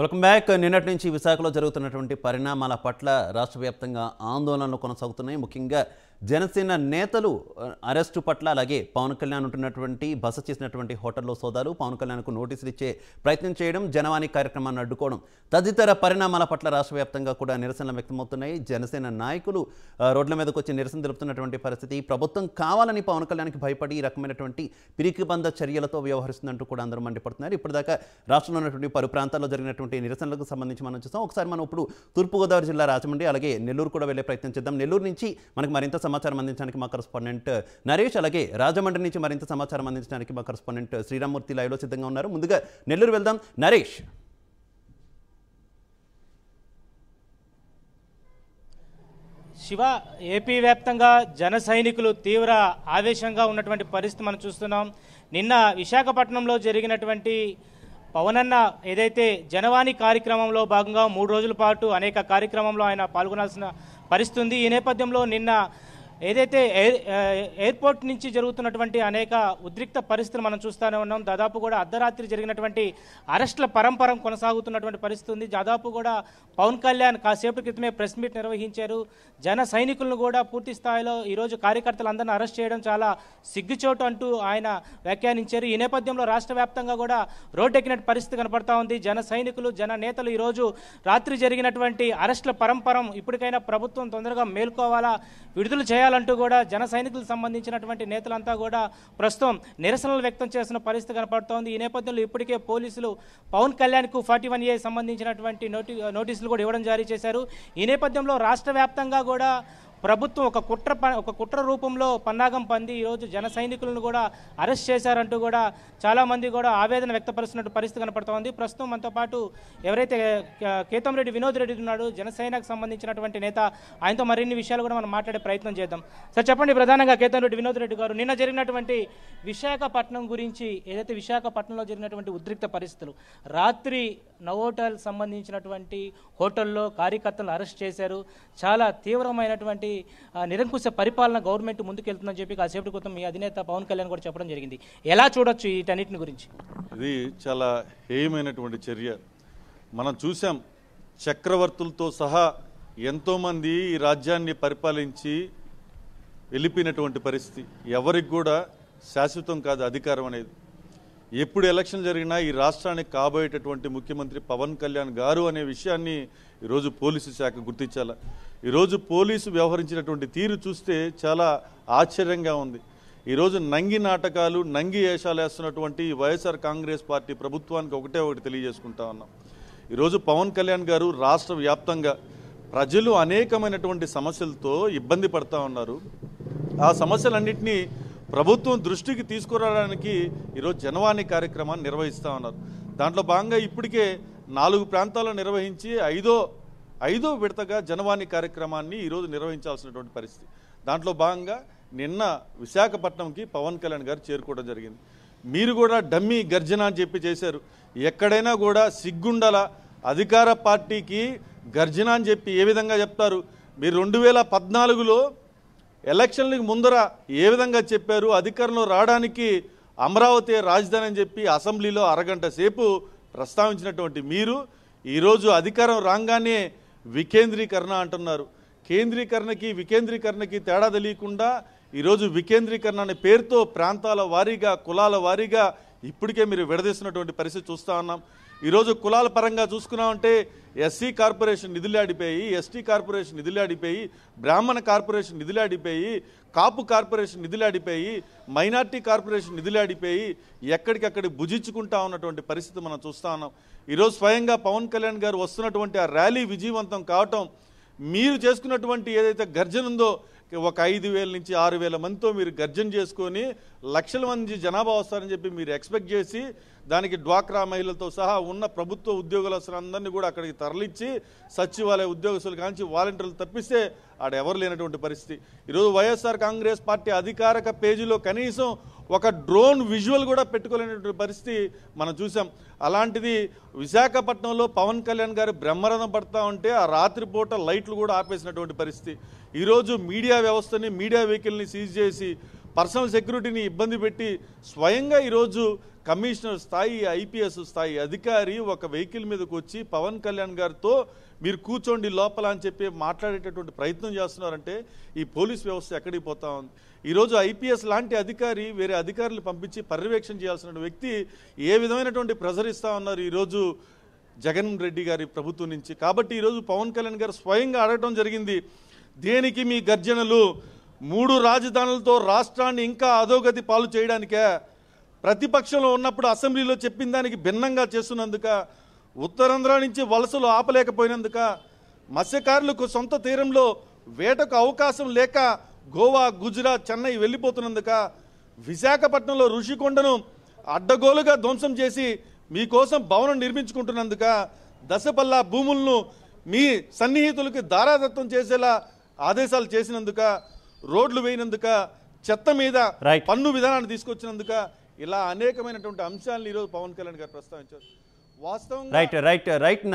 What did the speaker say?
welcome back నిన్నటి నుంచి విశాఖలో జరుగుతున్నటువంటి పరిణామాల పట్ల రాష్ట్ర వ్యాప్తంగా ఆందోళనలు కొనసాగుతున్నాయి ముఖ్యంగా జనసేన నేతలు అరెస్టు పట్ల అలాగే పవన్ కళ్యాణ్ ఉంటున్నటువంటి బస చేసినటువంటి హోటల్లో సోదాలు పవన్ కళ్యాణ్కు నోటీసులు ఇచ్చే ప్రయత్నం చేయడం జనవాణి కార్యక్రమాన్ని అడ్డుకోవడం తదితర పరిణామాల పట్ల రాష్ట్ర వ్యాప్తంగా కూడా నిరసనలు వ్యక్తమవుతున్నాయి జనసేన నాయకులు రోడ్ల మీదకు వచ్చి నిరసన తెలుపుతున్నటువంటి పరిస్థితి ప్రభుత్వం కావాలని పవన్ కళ్యాణ్కి భయపడి ఈ రకమైనటువంటి బంధ చర్యలతో వ్యవహరిస్తుందంటూ కూడా అందరూ మండిపడుతున్నారు ఇప్పటిదాకా రాష్ట్రంలో ఉన్నటువంటి పలు ప్రాంతాల్లో జరిగినటువంటి నిరసనలకు సంబంధించి మనం చూస్తాం ఒకసారి మనం ఇప్పుడు తూర్పుగోదావరి జిల్లా రాజమండ్రి అలాగే నెల్లూరు కూడా వెళ్ళే ప్రయత్నం చేద్దాం నెల్లూరు నుంచి మనకు మరింత సమాచారం అందించడానికి మా కరస్పాండెంట్ నరేష్ అలాగే రాజమండ్రి నుంచి మరింత సమాచారం అందించడానికి మా కరస్పాండెంట్ శ్రీరామ్మూర్తి లైవ్లో సిద్ధంగా ఉన్నారు ముందుగా నెల్లూరు వెళ్దాం నరేష్ శివ ఏపీ వ్యాప్తంగా జన సైనికులు తీవ్ర ఆవేశంగా ఉన్నటువంటి పరిస్థితి మనం చూస్తున్నాం నిన్న విశాఖపట్నంలో జరిగినటువంటి పవనన్న ఏదైతే జనవాణి కార్యక్రమంలో భాగంగా మూడు రోజుల పాటు అనేక కార్యక్రమంలో ఆయన పాల్గొనాల్సిన పరిస్థితి ఉంది ఈ నేపథ్యంలో నిన్న ఏదైతే ఎయిర్ ఎయిర్పోర్ట్ నుంచి జరుగుతున్నటువంటి అనేక ఉద్రిక్త పరిస్థితులు మనం చూస్తూనే ఉన్నాం దాదాపు కూడా అర్ధరాత్రి జరిగినటువంటి అరెస్టుల పరంపరం కొనసాగుతున్నటువంటి పరిస్థితి ఉంది దాదాపు కూడా పవన్ కళ్యాణ్ కాసేపు క్రితమే ప్రెస్ మీట్ నిర్వహించారు జన సైనికులను కూడా పూర్తి స్థాయిలో ఈరోజు కార్యకర్తలందరినీ అరెస్ట్ చేయడం చాలా సిగ్గుచోటు అంటూ ఆయన వ్యాఖ్యానించారు ఈ నేపథ్యంలో రాష్ట్ర వ్యాప్తంగా కూడా రోడ్డెక్కిన పరిస్థితి కనపడతా ఉంది జన సైనికులు జన నేతలు ఈరోజు రాత్రి జరిగినటువంటి అరెస్టుల పరంపరం ఇప్పటికైనా ప్రభుత్వం తొందరగా మేల్కోవాలా విడుదల చేయాలి చేయాలంటూ కూడా జన సైనికులకు సంబంధించినటువంటి నేతలంతా కూడా ప్రస్తుతం నిరసనలు వ్యక్తం చేస్తున్న పరిస్థితి కనపడుతోంది ఈ నేపథ్యంలో ఇప్పటికే పోలీసులు పవన్ కళ్యాణ్కు ఫార్టీ వన్ ఏ సంబంధించినటువంటి నోటి నోటీసులు కూడా ఇవ్వడం జారీ చేశారు ఈ నేపథ్యంలో రాష్ట్ర వ్యాప్తంగా కూడా ప్రభుత్వం ఒక కుట్ర ఒక కుట్ర రూపంలో పన్నాగం పంది ఈరోజు జన సైనికులను కూడా అరెస్ట్ చేశారంటూ కూడా చాలామంది కూడా ఆవేదన వ్యక్తపరుస్తున్నట్టు పరిస్థితి కనపడుతోంది ప్రస్తుతం మనతో పాటు ఎవరైతే కేతంరెడ్డి వినోద్ రెడ్డి ఉన్నాడు జనసేనకు సంబంధించినటువంటి నేత ఆయనతో మరిన్ని విషయాలు కూడా మనం మాట్లాడే ప్రయత్నం చేద్దాం సార్ చెప్పండి ప్రధానంగా కేతంరెడ్డి వినోద్ రెడ్డి గారు నిన్న జరిగినటువంటి విశాఖపట్నం గురించి ఏదైతే విశాఖపట్నంలో జరిగినటువంటి ఉద్రిక్త పరిస్థితులు రాత్రి నవోటల్ సంబంధించినటువంటి హోటల్లో కార్యకర్తలను అరెస్ట్ చేశారు చాలా తీవ్రమైనటువంటి నిరంకుశ పరిపాలన గవర్నమెంట్ ముందుకెళ్తుందని చెప్పి కాసేపటి క్రితం మీ అధినేత పవన్ కళ్యాణ్ కూడా చెప్పడం జరిగింది ఎలా చూడొచ్చు వీటన్నిటిని గురించి ఇది చాలా హేయమైనటువంటి చర్య మనం చూసాం చక్రవర్తులతో సహా ఎంతోమంది ఈ రాజ్యాన్ని పరిపాలించి వెళ్ళిపోయినటువంటి పరిస్థితి ఎవరికి కూడా శాశ్వతం కాదు అధికారం అనేది ఎప్పుడు ఎలక్షన్ జరిగినా ఈ రాష్ట్రానికి కాబోయేటటువంటి ముఖ్యమంత్రి పవన్ కళ్యాణ్ గారు అనే విషయాన్ని ఈరోజు పోలీసు శాఖ గుర్తించాల ఈరోజు పోలీసు వ్యవహరించినటువంటి తీరు చూస్తే చాలా ఆశ్చర్యంగా ఉంది ఈరోజు నంగి నాటకాలు నంగి వేషాలు వేస్తున్నటువంటి వైఎస్ఆర్ కాంగ్రెస్ పార్టీ ప్రభుత్వానికి ఒకటే ఒకటి తెలియజేసుకుంటా ఉన్నాం ఈరోజు పవన్ కళ్యాణ్ గారు రాష్ట్ర వ్యాప్తంగా ప్రజలు అనేకమైనటువంటి సమస్యలతో ఇబ్బంది పడతా ఉన్నారు ఆ సమస్యలన్నింటినీ ప్రభుత్వం దృష్టికి తీసుకురావడానికి ఈరోజు జనవాణి కార్యక్రమాన్ని నిర్వహిస్తూ ఉన్నారు దాంట్లో భాగంగా ఇప్పటికే నాలుగు ప్రాంతాలను నిర్వహించి ఐదో ఐదో విడతగా జనవాణి కార్యక్రమాన్ని ఈరోజు నిర్వహించాల్సినటువంటి పరిస్థితి దాంట్లో భాగంగా నిన్న విశాఖపట్నంకి పవన్ కళ్యాణ్ గారు చేరుకోవడం జరిగింది మీరు కూడా డమ్మీ గర్జన అని చెప్పి చేశారు ఎక్కడైనా కూడా సిగ్గుండల అధికార పార్టీకి గర్జన అని చెప్పి ఏ విధంగా చెప్తారు మీరు రెండు వేల పద్నాలుగులో ఎలక్షన్లకు ముందర ఏ విధంగా చెప్పారు అధికారంలో రావడానికి అమరావతి రాజధాని అని చెప్పి అసెంబ్లీలో అరగంట సేపు ప్రస్తావించినటువంటి మీరు ఈరోజు అధికారం రాగానే వికేంద్రీకరణ అంటున్నారు కేంద్రీకరణకి వికేంద్రీకరణకి తేడా తెలియకుండా ఈరోజు వికేంద్రీకరణ అనే పేరుతో ప్రాంతాల వారీగా కులాల వారీగా ఇప్పటికే మీరు విడదీస్తున్నటువంటి పరిస్థితి చూస్తూ ఉన్నాం ఈరోజు కులాల పరంగా చూసుకున్నామంటే ఎస్సీ కార్పొరేషన్ నిధులు ఆడిపోయి ఎస్టీ కార్పొరేషన్ నిధులు ఆడిపోయి బ్రాహ్మణ కార్పొరేషన్ నిధులు ఆడిపోయి కాపు కార్పొరేషన్ నిధులు ఆడిపోయి మైనార్టీ కార్పొరేషన్ నిధులు ఆడిపోయి ఎక్కడికక్కడ భుజించుకుంటా ఉన్నటువంటి పరిస్థితి మనం చూస్తూ ఉన్నాం ఈరోజు స్వయంగా పవన్ కళ్యాణ్ గారు వస్తున్నటువంటి ఆ ర్యాలీ విజయవంతం కావటం మీరు చేసుకున్నటువంటి ఏదైతే గర్జన ఉందో ఒక ఐదు వేల నుంచి ఆరు వేల మందితో మీరు గర్జన చేసుకొని లక్షల మంది జనాభా వస్తారని చెప్పి మీరు ఎక్స్పెక్ట్ చేసి దానికి డ్వాక్రా మహిళలతో సహా ఉన్న ప్రభుత్వ ఉద్యోగులందరినీ కూడా అక్కడికి తరలించి సచివాలయ ఉద్యోగస్తులు కాంచి వాలంటీర్లు తప్పిస్తే ఆడ ఎవరు లేనటువంటి పరిస్థితి ఈరోజు వైఎస్ఆర్ కాంగ్రెస్ పార్టీ అధికారక పేజీలో కనీసం ఒక డ్రోన్ విజువల్ కూడా పెట్టుకోలేనటువంటి పరిస్థితి మనం చూసాం అలాంటిది విశాఖపట్నంలో పవన్ కళ్యాణ్ గారు బ్రహ్మరథం పడతా ఉంటే ఆ రాత్రిపూట లైట్లు కూడా ఆపేసినటువంటి పరిస్థితి ఈరోజు మీడియా వ్యవస్థని మీడియా వెహికల్ని సీజ్ చేసి పర్సనల్ సెక్యూరిటీని ఇబ్బంది పెట్టి స్వయంగా ఈరోజు కమిషనర్ స్థాయి ఐపీఎస్ స్థాయి అధికారి ఒక వెహికల్ మీదకి వచ్చి పవన్ కళ్యాణ్ గారితో మీరు కూర్చోండి లోపల అని చెప్పి మాట్లాడేటటువంటి ప్రయత్నం చేస్తున్నారంటే ఈ పోలీస్ వ్యవస్థ ఎక్కడికి పోతా ఉంది ఈరోజు ఐపీఎస్ లాంటి అధికారి వేరే అధికారులు పంపించి పర్యవేక్షణ చేయాల్సిన వ్యక్తి ఏ విధమైనటువంటి ప్రెజర్ ఇస్తా ఉన్నారు ఈరోజు జగన్ రెడ్డి గారి ప్రభుత్వం నుంచి కాబట్టి ఈరోజు పవన్ కళ్యాణ్ గారు స్వయంగా ఆడటం జరిగింది దేనికి మీ గర్జనలు మూడు రాజధానులతో రాష్ట్రాన్ని ఇంకా అధోగతి పాలు చేయడానికే ప్రతిపక్షంలో ఉన్నప్పుడు అసెంబ్లీలో చెప్పిన దానికి భిన్నంగా చేస్తున్నందుక ఉత్తరాంధ్ర నుంచి వలసలు ఆపలేకపోయినందుక మత్స్యకారులకు సొంత తీరంలో వేటకు అవకాశం లేక గోవా గుజరాత్ చెన్నై వెళ్ళిపోతున్నందుక విశాఖపట్నంలో ఋషికొండను అడ్డగోలుగా ధ్వంసం చేసి మీకోసం భవనం నిర్మించుకుంటున్నందుక దశపల్లా భూములను మీ సన్నిహితులకి దారాదత్వం చేసేలా ఆదేశాలు చేసినందుక రోడ్లు వేయినందుక చెత్త మీద పన్ను విధానాన్ని తీసుకొచ్చినందుక ఇలా అనేకమైనటువంటి అంశాలను ఈరోజు పవన్ కళ్యాణ్ గారు ప్రస్తావించారు వాస్తవం రైట్ రైట్ రైట్